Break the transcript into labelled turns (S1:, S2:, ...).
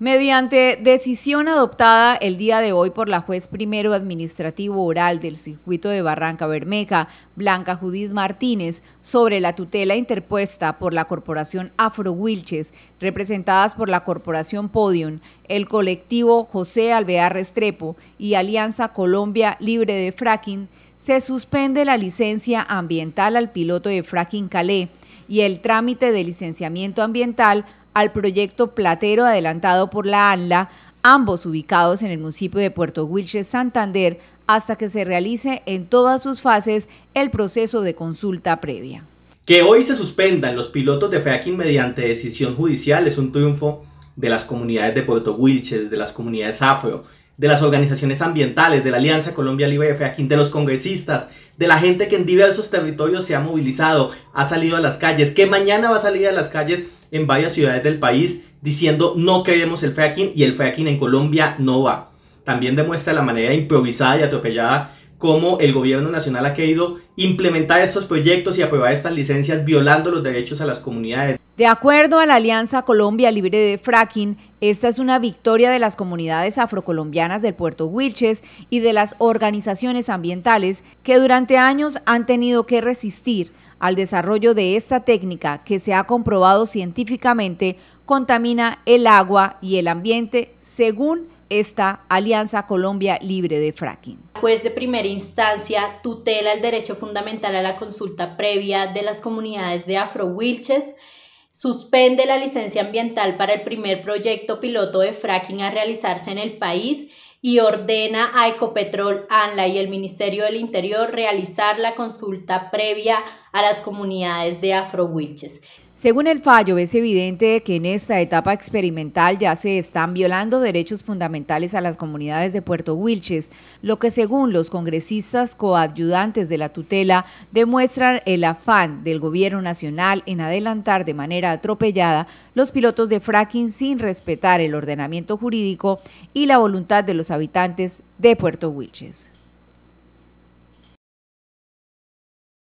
S1: Mediante decisión adoptada el día de hoy por la juez primero administrativo oral del circuito de Barranca Bermeja, Blanca Judith Martínez, sobre la tutela interpuesta por la Corporación Afro Wilches, representadas por la Corporación Podium, el colectivo José Alvear Restrepo y Alianza Colombia Libre de Fracking, se suspende la licencia ambiental al piloto de Fracking Calé y el trámite de licenciamiento ambiental al proyecto Platero adelantado por la ANLA, ambos ubicados en el municipio de Puerto Wilches, Santander, hasta que se realice en todas sus fases el proceso de consulta
S2: previa. Que hoy se suspendan los pilotos de fracking mediante decisión judicial es un triunfo de las comunidades de Puerto Wilches, de las comunidades afro, de las organizaciones ambientales, de la Alianza Colombia Libre de Fracking, de los congresistas, de la gente que en diversos territorios se ha movilizado, ha salido a las calles, que mañana va a salir a las calles en varias ciudades del país diciendo no queremos el fracking y el fracking en Colombia no va. También demuestra la manera improvisada y atropellada cómo el gobierno nacional ha querido implementar estos proyectos y aprobar estas licencias violando los derechos a las comunidades.
S1: De acuerdo a la Alianza Colombia Libre de Fracking, esta es una victoria de las comunidades afrocolombianas del puerto Wilches y de las organizaciones ambientales que durante años han tenido que resistir al desarrollo de esta técnica que se ha comprobado científicamente contamina el agua y el ambiente según esta Alianza Colombia Libre de Fracking.
S3: Juez pues de primera instancia tutela el derecho fundamental a la consulta previa de las comunidades de Afro Wilches suspende la licencia ambiental para el primer proyecto piloto de fracking a realizarse en el país y ordena a Ecopetrol, ANLA y el Ministerio del Interior realizar la consulta previa a las comunidades de Afrowitches.
S1: Según el fallo, es evidente que en esta etapa experimental ya se están violando derechos fundamentales a las comunidades de Puerto Wilches, lo que según los congresistas coadyudantes de la tutela demuestran el afán del gobierno nacional en adelantar de manera atropellada los pilotos de fracking sin respetar el ordenamiento jurídico y la voluntad de los habitantes de Puerto Wilches.